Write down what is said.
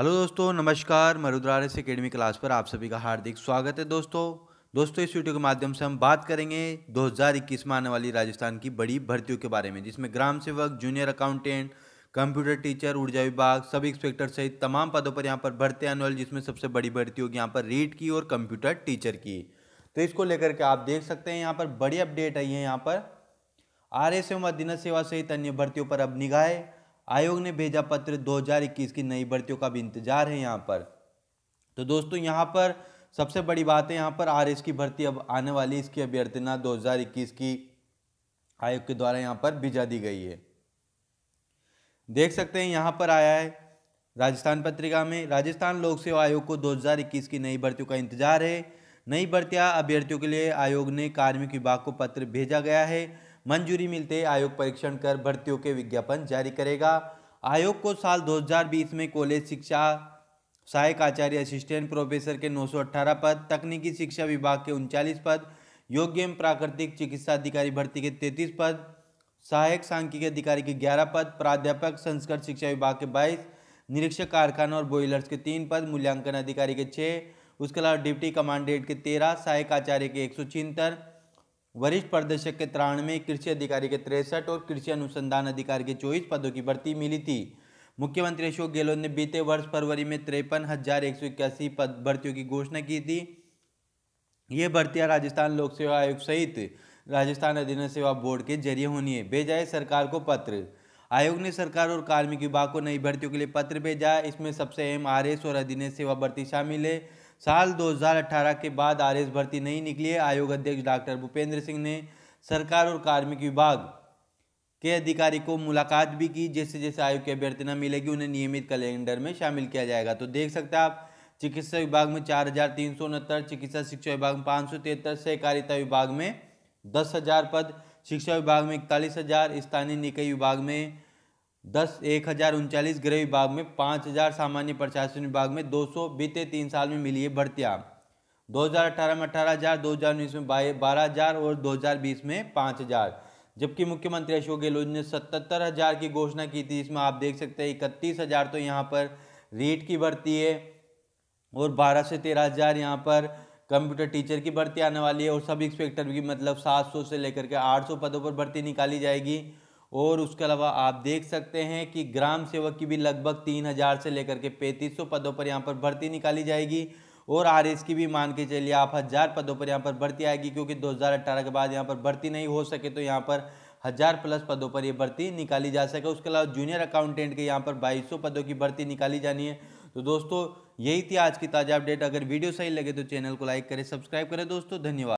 hello दोस्तों नमस्कार मरुद्रार S academy class पर आप सभी का हार्दिक स्वागत है दोस्तों दोस्तों इस वीडियो के माध्यम से हम बात करेंगे 2021 में आने वाली राजस्थान की बड़ी भर्तियों के बारे में जिसमें ग्राम सेवक जूनियर अकाउंटेंट कंप्यूटर टीचर ऊर्जा विभाग सब इंस्पेक्टर सहित तमाम पदों पर यहाँ पर भर्ती आने वाली जिसमें सबसे बड़ी भर्ती होगी यहाँ पर रीट की और कंप्यूटर टीचर की तो इसको लेकर के आप देख सकते हैं यहाँ पर बड़ी अपडेट आई है यहाँ पर आर एस एवं अधीन सेवा सहित अन्य भर्तियों पर अब निगाह आयोग ने भेजा पत्र 2021 की नई भर्तियों का भी इंतजार है यहाँ पर तो दोस्तों यहाँ पर सबसे बड़ी बात है यहाँ पर आर की भर्ती अब आने वाली इसकी अभ्यर्थना 2021 की आयोग के द्वारा यहाँ पर भिजा दी गई है देख सकते हैं यहाँ पर आया है राजस्थान पत्रिका में राजस्थान लोक सेवा आयोग को 2021 की नई भर्तियों का इंतजार है नई भर्तियां अभ्यर्थियों के लिए आयोग ने कार्मिक विभाग को पत्र भेजा गया है मंजूरी मिलते आयोग परीक्षण कर भर्तियों के विज्ञापन जारी करेगा आयोग को साल 2020 में कॉलेज शिक्षा सहायक आचार्य असिस्टेंट प्रोफेसर के 918 पद तकनीकी शिक्षा विभाग के उनचालीस पद योग्य एवं प्राकृतिक चिकित्सा अधिकारी भर्ती के तैंतीस पद सहायक सांख्यिकी अधिकारी के ग्यारह पद प्राध्यापक संस्कृत शिक्षा विभाग के बाईस निरीक्षक कारखाना और बॉयलर्स के तीन पद मूल्यांकन अधिकारी के छः उसके अलावा डिप्टी कमांडेंट के तेरह सहायक आचार्य के एक सौ छिहत्तर वरिष्ठ प्रदर्शक के तिरानवे कृषि अधिकारी के तिरसठ और कृषि अनुसंधान अधिकारी के चौबीस पदों की भर्ती मिली थी मुख्यमंत्री अशोक गहलोत ने बीते वर्ष फरवरी में तिरपन हजार एक सौ इक्यासी पद भर्तियों की घोषणा की थी ये भर्तियां राजस्थान लोक सेवा आयोग सहित राजस्थान अधीन सेवा बोर्ड के जरिए होनी है भेजा है सरकार को पत्र आयोग ने सरकार और कार्मिक विभाग को नई भर्तियों के लिए पत्र भेजा इसमें सबसे अहम आर और अधीन सेवा भर्ती शामिल है साल 2018 के बाद आर भर्ती नहीं निकली है आयोग अध्यक्ष डॉक्टर भूपेंद्र सिंह ने सरकार और कार्मिक विभाग के अधिकारी को मुलाकात भी की जैसे जैसे आयोग की अभ्यर्थना मिलेगी उन्हें नियमित कैलेंडर में शामिल किया जाएगा तो देख सकते हैं आप चिकित्सा विभाग में चार हज़ार तीन सौ उनहत्तर चिकित्सा शिक्षा विभाग में पाँच सौ तिहत्तर सहकारिता विभाग में दस हज़ार पद शिक्षा विभाग में इकतालीस हज़ार स्थानीय निकाय विभाग में दस एक हज़ार उनचालीस गृह विभाग में पाँच हज़ार सामान्य प्रशासन विभाग में दो सौ बीते तीन साल में मिली है भर्तियाँ अठारह में अठारह हज़ार दो हज़ार उन्नीस में बारह हज़ार और दो हजार बीस में पाँच हज़ार जबकि मुख्यमंत्री अशोक गहलोत ने सतहत्तर हज़ार की घोषणा की थी इसमें आप देख सकते हैं इकतीस हज़ार तो यहाँ पर रीट की भर्ती है और बारह से तेरह हज़ार यहाँ पर कंप्यूटर टीचर की भर्ती आने वाली है और सब इंस्पेक्टर की मतलब सात सौ से लेकर के आठ सौ पदों पर भर्ती निकाली जाएगी और उसके अलावा आप देख सकते हैं कि ग्राम सेवक की भी लगभग तीन हज़ार से लेकर के पैंतीस सौ पदों पर यहाँ पर भर्ती निकाली जाएगी और आर की भी मान के चलिए आप हज़ार पदों पर यहाँ पर भर्ती आएगी क्योंकि 2018 के बाद यहाँ पर भर्ती नहीं हो सके तो यहाँ पर हज़ार प्लस पदों पर ये भर्ती निकाली जा सके उसके अलावा जूनियर अकाउंटेंट के यहाँ पर 2200 पदों की भर्ती निकाली जानी है तो दोस्तों यही थी आज की ताज़ा अपडेट अगर वीडियो सही लगे तो चैनल को लाइक करें सब्सक्राइब करें दोस्तों धन्यवाद